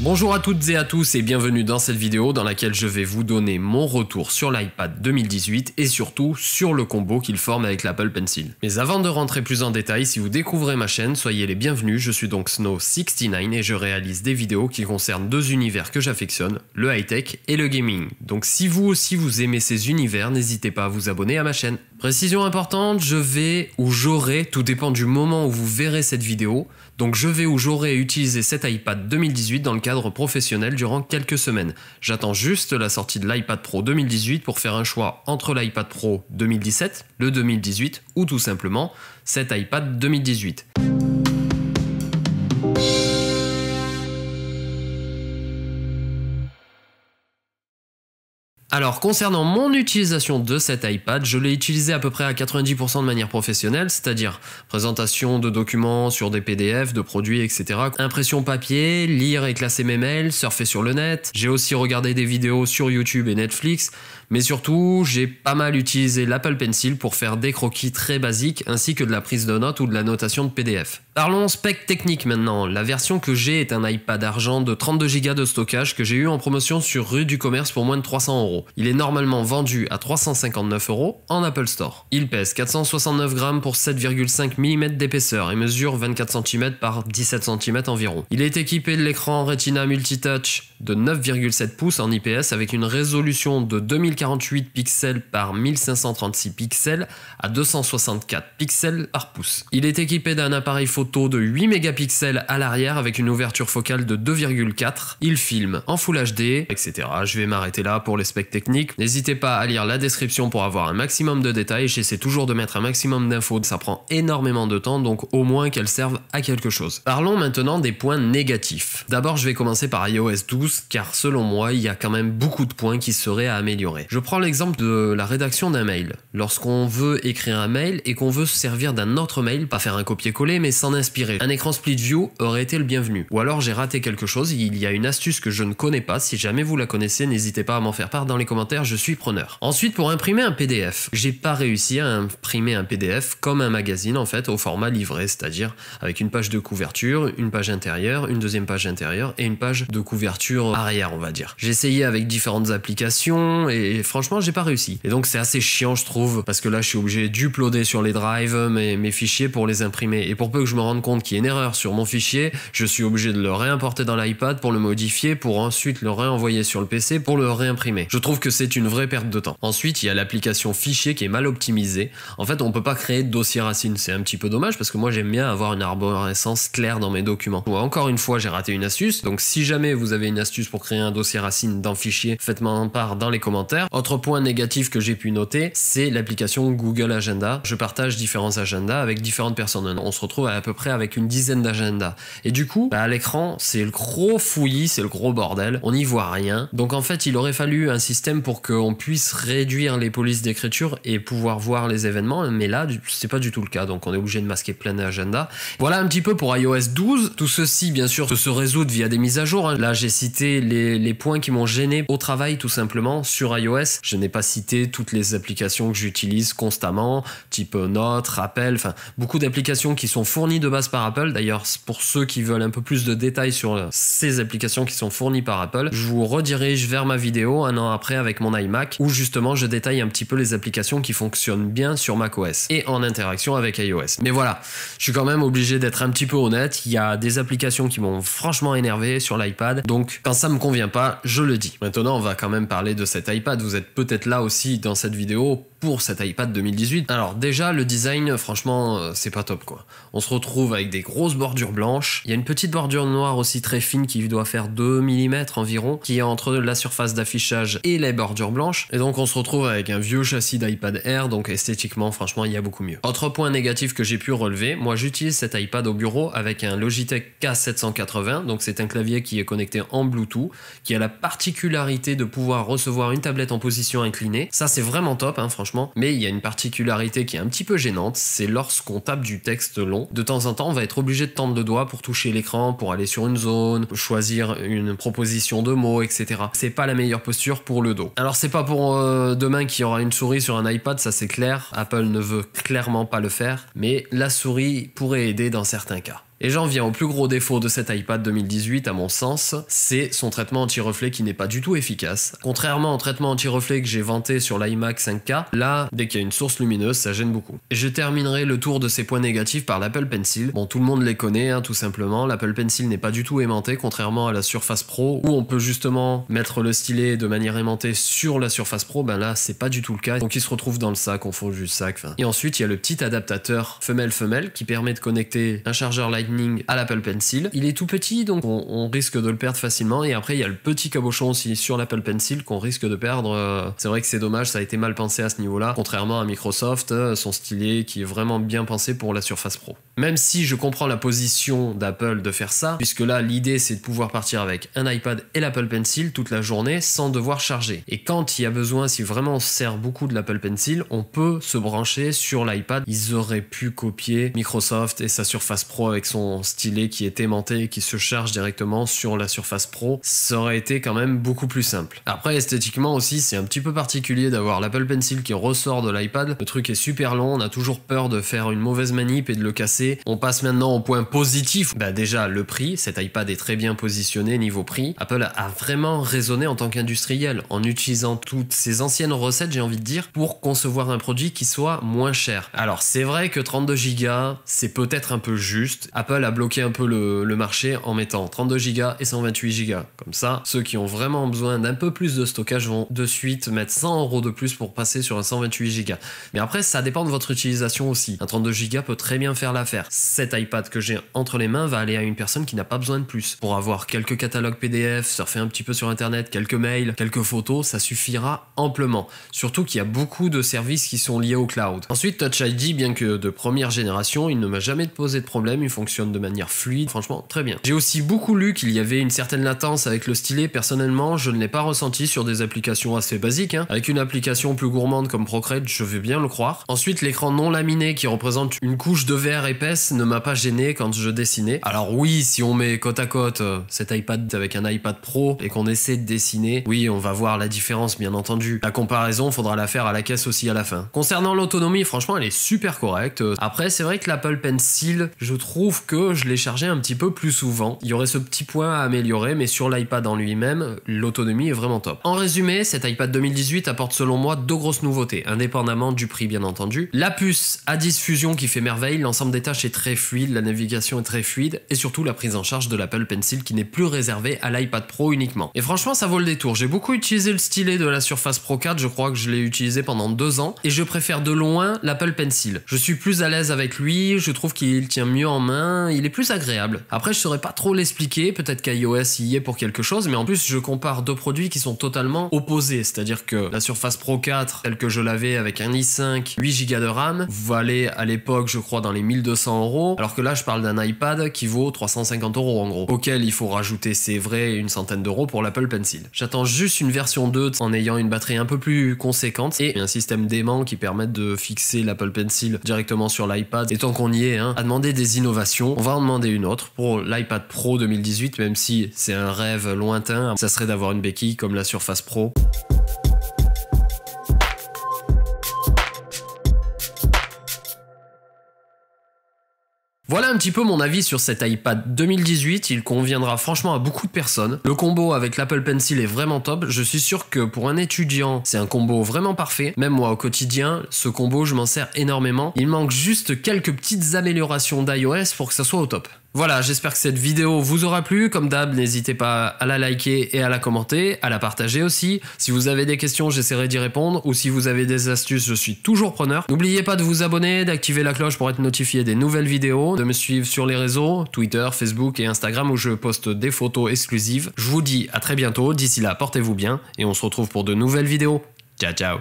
Bonjour à toutes et à tous et bienvenue dans cette vidéo dans laquelle je vais vous donner mon retour sur l'iPad 2018 et surtout sur le combo qu'il forme avec l'Apple Pencil. Mais avant de rentrer plus en détail, si vous découvrez ma chaîne, soyez les bienvenus, je suis donc Snow69 et je réalise des vidéos qui concernent deux univers que j'affectionne, le high-tech et le gaming. Donc si vous aussi vous aimez ces univers, n'hésitez pas à vous abonner à ma chaîne. Précision importante, je vais ou j'aurai, tout dépend du moment où vous verrez cette vidéo, donc je vais ou j'aurai utilisé cet iPad 2018 dans le cadre professionnel durant quelques semaines. J'attends juste la sortie de l'iPad Pro 2018 pour faire un choix entre l'iPad Pro 2017, le 2018 ou tout simplement cet iPad 2018. Alors, concernant mon utilisation de cet iPad, je l'ai utilisé à peu près à 90% de manière professionnelle, c'est-à-dire présentation de documents sur des PDF, de produits, etc. Impression papier, lire et classer mes mails, surfer sur le net. J'ai aussi regardé des vidéos sur YouTube et Netflix, mais surtout, j'ai pas mal utilisé l'Apple Pencil pour faire des croquis très basiques ainsi que de la prise de notes ou de la notation de PDF. Parlons spec technique maintenant. La version que j'ai est un iPad argent de 32Go de stockage que j'ai eu en promotion sur rue du commerce pour moins de 300 euros. Il est normalement vendu à 359 euros en Apple Store. Il pèse 469 grammes pour 7,5 mm d'épaisseur et mesure 24 cm par 17 cm environ. Il est équipé de l'écran Retina Multitouch de 9,7 pouces en IPS avec une résolution de 2000 48 pixels par 1536 pixels à 264 pixels par pouce. Il est équipé d'un appareil photo de 8 mégapixels à l'arrière avec une ouverture focale de 2,4. Il filme en Full HD, etc. Je vais m'arrêter là pour les specs techniques. N'hésitez pas à lire la description pour avoir un maximum de détails. J'essaie toujours de mettre un maximum d'infos. Ça prend énormément de temps, donc au moins qu'elles servent à quelque chose. Parlons maintenant des points négatifs. D'abord, je vais commencer par iOS 12, car selon moi, il y a quand même beaucoup de points qui seraient à améliorer. Je prends l'exemple de la rédaction d'un mail. Lorsqu'on veut écrire un mail et qu'on veut se servir d'un autre mail, pas faire un copier-coller, mais s'en inspirer. Un écran split view aurait été le bienvenu. Ou alors j'ai raté quelque chose, il y a une astuce que je ne connais pas, si jamais vous la connaissez, n'hésitez pas à m'en faire part dans les commentaires, je suis preneur. Ensuite, pour imprimer un PDF, j'ai pas réussi à imprimer un PDF comme un magazine en fait au format livré, c'est-à-dire avec une page de couverture, une page intérieure, une deuxième page intérieure et une page de couverture arrière, on va dire. J'ai essayé avec différentes applications et franchement, j'ai pas réussi. Et donc, c'est assez chiant, je trouve, parce que là, je suis obligé d'uploader sur les drives mes, mes fichiers pour les imprimer. Et pour peu que je me rende compte qu'il y a une erreur sur mon fichier, je suis obligé de le réimporter dans l'iPad pour le modifier, pour ensuite le réenvoyer sur le PC pour le réimprimer. Je trouve que c'est une vraie perte de temps. Ensuite, il y a l'application fichier qui est mal optimisée. En fait, on peut pas créer de dossier racine. C'est un petit peu dommage parce que moi, j'aime bien avoir une arborescence claire dans mes documents. Ou encore une fois, j'ai raté une astuce. Donc, si jamais vous avez une astuce pour créer un dossier racine dans fichier, faites-moi en part dans les commentaires. Autre point négatif que j'ai pu noter, c'est l'application Google Agenda. Je partage différents agendas avec différentes personnes. On se retrouve à, peu près avec une dizaine d'agendas. Et du coup, bah, à l'écran, c'est le gros fouillis, c'est le gros bordel. On n'y voit rien. Donc en fait, il aurait fallu un système pour qu'on puisse réduire les polices d'écriture et pouvoir voir les événements. Mais là, c'est pas du tout le cas. Donc on est obligé de masquer plein d'agendas. Voilà un petit peu pour iOS 12. Tout ceci, bien sûr, peut se résoudre via des mises à jour. Hein. Là, j'ai cité les, les points qui m'ont gêné au travail, tout simplement, sur iOS je n'ai pas cité toutes les applications que j'utilise constamment, type euh, Notes, Rappel, enfin beaucoup d'applications qui sont fournies de base par Apple. D'ailleurs, pour ceux qui veulent un peu plus de détails sur euh, ces applications qui sont fournies par Apple, je vous redirige vers ma vidéo un an après avec mon iMac où justement je détaille un petit peu les applications qui fonctionnent bien sur macOS et en interaction avec iOS. Mais voilà, je suis quand même obligé d'être un petit peu honnête. Il y a des applications qui m'ont franchement énervé sur l'iPad. Donc quand ça me convient pas, je le dis. Maintenant, on va quand même parler de cet iPad vous êtes peut-être là aussi dans cette vidéo pour cet iPad 2018. Alors déjà, le design, franchement, euh, c'est pas top quoi. On se retrouve avec des grosses bordures blanches. Il y a une petite bordure noire aussi très fine qui doit faire 2 mm environ, qui est entre la surface d'affichage et les bordures blanches. Et donc on se retrouve avec un vieux châssis d'iPad Air, donc esthétiquement, franchement, il y a beaucoup mieux. Autre point négatif que j'ai pu relever, moi j'utilise cet iPad au bureau avec un Logitech K780, donc c'est un clavier qui est connecté en Bluetooth, qui a la particularité de pouvoir recevoir une tablette en position inclinée. Ça, c'est vraiment top, hein, franchement. Mais il y a une particularité qui est un petit peu gênante, c'est lorsqu'on tape du texte long. De temps en temps, on va être obligé de tendre le doigt pour toucher l'écran, pour aller sur une zone, choisir une proposition de mots, etc. C'est pas la meilleure posture pour le dos. Alors, c'est pas pour euh, demain qu'il y aura une souris sur un iPad, ça c'est clair. Apple ne veut clairement pas le faire, mais la souris pourrait aider dans certains cas. Et j'en viens au plus gros défaut de cet iPad 2018 à mon sens, c'est son traitement anti-reflet qui n'est pas du tout efficace. Contrairement au traitement anti-reflet que j'ai vanté sur l'iMac 5K, là, dès qu'il y a une source lumineuse, ça gêne beaucoup. Et je terminerai le tour de ces points négatifs par l'Apple Pencil. Bon, tout le monde les connaît, hein, tout simplement. L'Apple Pencil n'est pas du tout aimanté, contrairement à la Surface Pro, où on peut justement mettre le stylet de manière aimantée sur la Surface Pro, ben là, c'est pas du tout le cas. Donc il se retrouve dans le sac, on juste du sac. Et ensuite, il y a le petit adaptateur femelle-femelle qui permet de connecter un chargeur light à l'Apple Pencil. Il est tout petit, donc on, risque de le perdre facilement. Et après, il y a le petit cabochon aussi sur l'Apple Pencil qu'on risque de perdre. Euh. C'est vrai que c'est dommage, ça a été mal pensé à ce niveau-là, contrairement à Microsoft, euh, son stylet qui est vraiment bien pensé pour la Surface Pro. Même si je comprends la position d'Apple de faire ça, puisque là, l'idée, c'est de pouvoir partir avec un iPad et l'Apple Pencil toute la journée sans devoir charger. Et quand il y a besoin, si vraiment on sert beaucoup de l'Apple Pencil, on peut se brancher sur l'iPad. Ils auraient pu copier Microsoft et sa Surface Pro avec son son stylet qui est aimanté et qui se charge directement sur la Surface Pro, ça aurait été quand même beaucoup plus simple. Après, esthétiquement aussi, c'est un petit peu particulier d'avoir l'Apple Pencil qui ressort de l'iPad. Le truc est super long, on a toujours peur de faire une mauvaise manip et de le casser. On passe maintenant au point positif. Bah déjà, le prix. Cet iPad est très bien positionné niveau prix. Apple a vraiment raisonné en tant qu'industriel, en utilisant toutes ses anciennes recettes, j'ai envie de dire, pour concevoir un produit qui soit moins cher. Alors, c'est vrai que 32 Go, c'est peut-être un peu juste. Apple a bloqué un peu le, marché en mettant 32 Go et 128 Go. Comme ça, ceux qui ont vraiment besoin d'un peu plus de stockage vont de suite mettre 100 euros de plus pour passer sur un 128 Go. Mais après, ça dépend de votre utilisation aussi. Un 32 Go peut très bien faire l'affaire. Cet iPad que j'ai entre les mains va aller à une personne qui n'a pas besoin de plus. Pour avoir quelques catalogues PDF, surfer un petit peu sur Internet, quelques mails, quelques photos, ça suffira amplement. Surtout qu'il y a beaucoup de services qui sont liés au cloud. Ensuite, Touch ID, bien que de première génération, il ne m'a jamais posé de problème. Une fonction de manière fluide, franchement très bien. J'ai aussi beaucoup lu qu'il y avait une certaine latence avec le stylet, personnellement je ne l'ai pas ressenti sur des applications assez basiques, hein. avec une application plus gourmande comme Procreate je vais bien le croire. Ensuite l'écran non laminé qui représente une couche de verre épaisse ne m'a pas gêné quand je dessinais. Alors oui si on met côte à côte euh, cet iPad avec un iPad Pro et qu'on essaie de dessiner, oui on va voir la différence bien entendu. La comparaison faudra la faire à la caisse aussi à la fin. Concernant l'autonomie franchement elle est super correcte. Après c'est vrai que l'Apple Pencil je trouve que je l'ai chargé un petit peu plus souvent. Il y aurait ce petit point à améliorer, mais sur l'iPad en lui-même, l'autonomie est vraiment top. En résumé, cet iPad 2018 apporte selon moi deux grosses nouveautés, indépendamment du prix bien entendu. La puce à diffusion qui fait merveille, l'ensemble des tâches est très fluide, la navigation est très fluide, et surtout la prise en charge de l'Apple Pencil qui n'est plus réservée à l'iPad Pro uniquement. Et franchement, ça vaut le détour. J'ai beaucoup utilisé le stylet de la Surface Pro 4, je crois que je l'ai utilisé pendant deux ans, et je préfère de loin l'Apple Pencil. Je suis plus à l'aise avec lui, je trouve qu'il tient mieux en main, Hein, il est plus agréable. Après, je saurais pas trop l'expliquer, peut-être qu'iOS y est pour quelque chose, mais en plus, je compare deux produits qui sont totalement opposés, c'est-à-dire que la Surface Pro 4, telle que je l'avais avec un i5, 8Go de RAM, valait à l'époque, je crois, dans les 1200 euros, alors que là, je parle d'un iPad qui vaut 350 euros en gros, auquel il faut rajouter, c'est vrai, une centaine d'euros pour l'Apple Pencil. J'attends juste une version 2 en ayant une batterie un peu plus conséquente et un système d'aimant qui permette de fixer l'Apple Pencil directement sur l'iPad, et tant qu'on y est, hein, à demander des innovations on va en demander une autre. Pour l'iPad Pro 2018, même si c'est un rêve lointain, ça serait d'avoir une béquille comme la Surface Pro. Voilà un petit peu mon avis sur cet iPad 2018, il conviendra franchement à beaucoup de personnes. Le combo avec l'Apple Pencil est vraiment top, je suis sûr que pour un étudiant, c'est un combo vraiment parfait. Même moi au quotidien, ce combo je m'en sers énormément. Il manque juste quelques petites améliorations d'iOS pour que ça soit au top. Voilà, j'espère que cette vidéo vous aura plu. Comme d'hab, n'hésitez pas à la liker et à la commenter, à la partager aussi. Si vous avez des questions, j'essaierai d'y répondre. Ou si vous avez des astuces, je suis toujours preneur. N'oubliez pas de vous abonner, d'activer la cloche pour être notifié des nouvelles vidéos, de me suivre sur les réseaux, Twitter, Facebook et Instagram où je poste des photos exclusives. Je vous dis à très bientôt. D'ici là, portez-vous bien et on se retrouve pour de nouvelles vidéos. Ciao, ciao